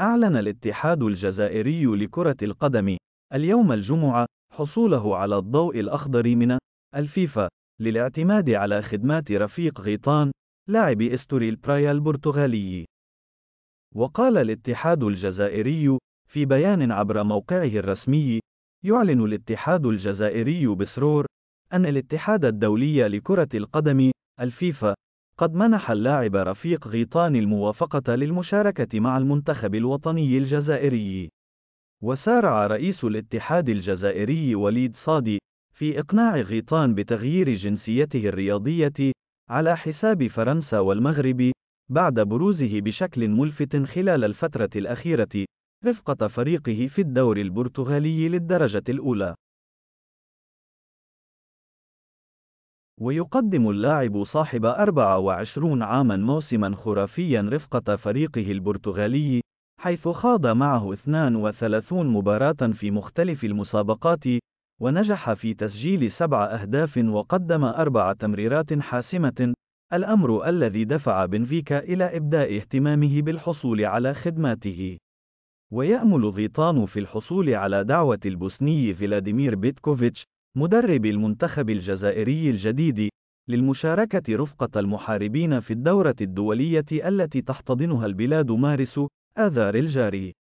أعلن الاتحاد الجزائري لكرة القدم اليوم الجمعة حصوله على الضوء الأخضر من الفيفا للاعتماد على خدمات رفيق غيطان لاعب استوريل برايا البرتغالي. وقال الاتحاد الجزائري في بيان عبر موقعه الرسمي: يعلن الاتحاد الجزائري بسرور أن الاتحاد الدولي لكرة القدم الفيفا قد منح اللاعب رفيق غيطان الموافقة للمشاركة مع المنتخب الوطني الجزائري. وسارع رئيس الاتحاد الجزائري وليد صادي في إقناع غيطان بتغيير جنسيته الرياضية على حساب فرنسا والمغرب بعد بروزه بشكل ملفت خلال الفترة الأخيرة رفقة فريقه في الدور البرتغالي للدرجة الأولى. ويقدم اللاعب صاحب 24 عاما موسما خرافيا رفقة فريقه البرتغالي حيث خاض معه 32 مباراة في مختلف المسابقات ونجح في تسجيل سبع أهداف وقدم أربع تمريرات حاسمة الأمر الذي دفع بنفيكا إلى إبداء اهتمامه بالحصول على خدماته ويأمل غيطان في الحصول على دعوة البوسني فلاديمير بيتكوفيتش مدرب المنتخب الجزائري الجديد للمشاركة رفقة المحاربين في الدورة الدولية التي تحتضنها البلاد مارس آذار الجاري